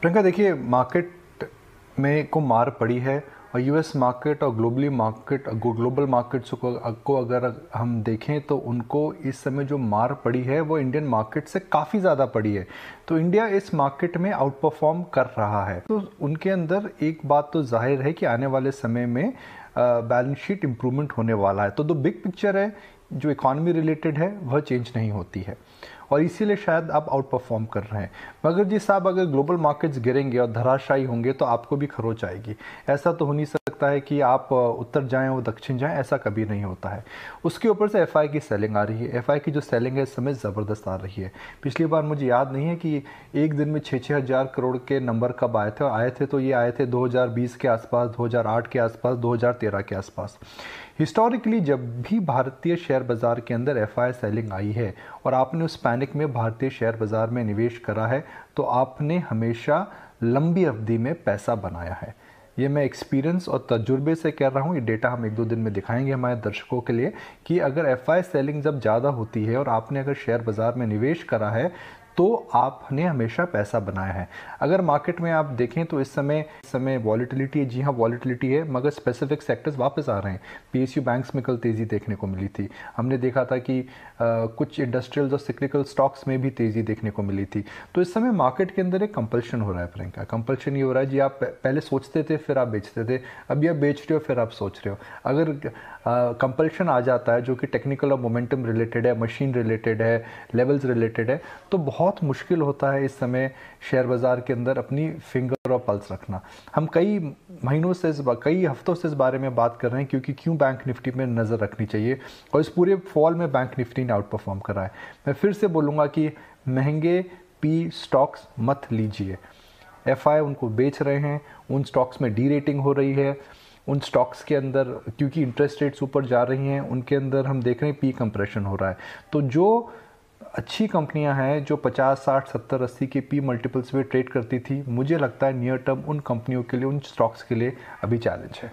प्रियंका देखिए मार्केट में को मार पड़ी है और यूएस मार्केट और ग्लोबली मार्केट ग्लोबल मार्केट्स को, को अगर हम देखें तो उनको इस समय जो मार पड़ी है वो इंडियन मार्केट से काफ़ी ज़्यादा पड़ी है तो इंडिया इस मार्केट में आउट परफॉर्म कर रहा है तो उनके अंदर एक बात तो जाहिर है कि आने वाले समय में बैलेंस शीट इम्प्रूवमेंट होने वाला है तो दो बिग पिक्चर है जो इकॉनमी रिलेटेड है वह चेंज नहीं होती है और इसीलिए शायद आप आउट परफॉर्म कर रहे हैं मगर जी साहब अगर ग्लोबल मार्केट्स गिरेंगे और धराशायी होंगे तो आपको भी खरोच आएगी ऐसा तो हो नहीं सकता है कि आप उत्तर जाएँ और दक्षिण जाएँ ऐसा कभी नहीं होता है उसके ऊपर से एफ की सेलिंग आ रही है एफ की जो सेलिंग है इस समय ज़बरदस्त आ रही है पिछली बार मुझे याद नहीं है कि एक दिन में छः छः हज़ार करोड़ के नंबर कब आए थे और आए थे तो ये आए थे दो के आसपास दो के आसपास दो के आसपास हिस्टोरिकली जब भी भारतीय शेयर बाज़ार के अंदर एफ आई सेलिंग आई है और आपने उस पैनिक में भारतीय शेयर बाज़ार में निवेश करा है तो आपने हमेशा लंबी अवधि में पैसा बनाया है ये मैं एक्सपीरियंस और तजुर्बे से कह रहा हूँ ये डेटा हम एक दो दिन में दिखाएंगे हमारे दर्शकों के लिए कि अगर एफ सेलिंग जब ज़्यादा होती है और आपने अगर शेयर बाज़ार में निवेश करा है तो आपने हमेशा पैसा बनाया है अगर मार्केट में आप देखें तो इस समय इस समय वॉलीटिलिटी है जी हाँ वॉलीटिलिटी है मगर स्पेसिफिक सेक्टर्स वापस आ रहे हैं यू बैंक्स में कल तेज़ी देखने को मिली थी हमने देखा था कि आ, कुछ इंडस्ट्रियल और सिक्निकल स्टॉक्स में भी तेज़ी देखने को मिली थी तो इस समय मार्केट के अंदर एक कंपल्शन हो रहा है प्रियंका कंपल्शन ये हो रहा है जी आप पहले सोचते थे फिर आप बेचते थे अभी आप बेच रहे हो फिर आप सोच रहे हो अगर कंपल्शन आ जाता है जो कि टेक्निकल और मोमेंटम रिलेटेड है मशीन रिलेटेड है लेवल्स रिलेटेड है तो बहुत बहुत मुश्किल होता है इस समय शेयर बाज़ार के अंदर अपनी फिंगर और पल्स रखना हम कई महीनों से इस कई हफ्तों से इस बारे में बात कर रहे हैं क्योंकि क्यों बैंक निफ्टी में नज़र रखनी चाहिए और इस पूरे फॉल में बैंक निफ्टी ने आउट परफॉर्म करा है मैं फिर से बोलूँगा कि महंगे पी स्टॉक्स मत लीजिए एफ उनको बेच रहे हैं उन स्टॉक्स में डी रेटिंग हो रही है उन स्टॉक्स के अंदर क्योंकि इंटरेस्ट रेट्स ऊपर जा रही हैं उनके अंदर हम देख रहे हैं पी कंप्रेशन हो रहा है तो जो अच्छी कंपनियां हैं जो 50, 60, 70, 80 के पी मल्टीपल्स में ट्रेड करती थी मुझे लगता है नियर टर्म उन कंपनियों के लिए उन स्टॉक्स के लिए अभी चैलेंज है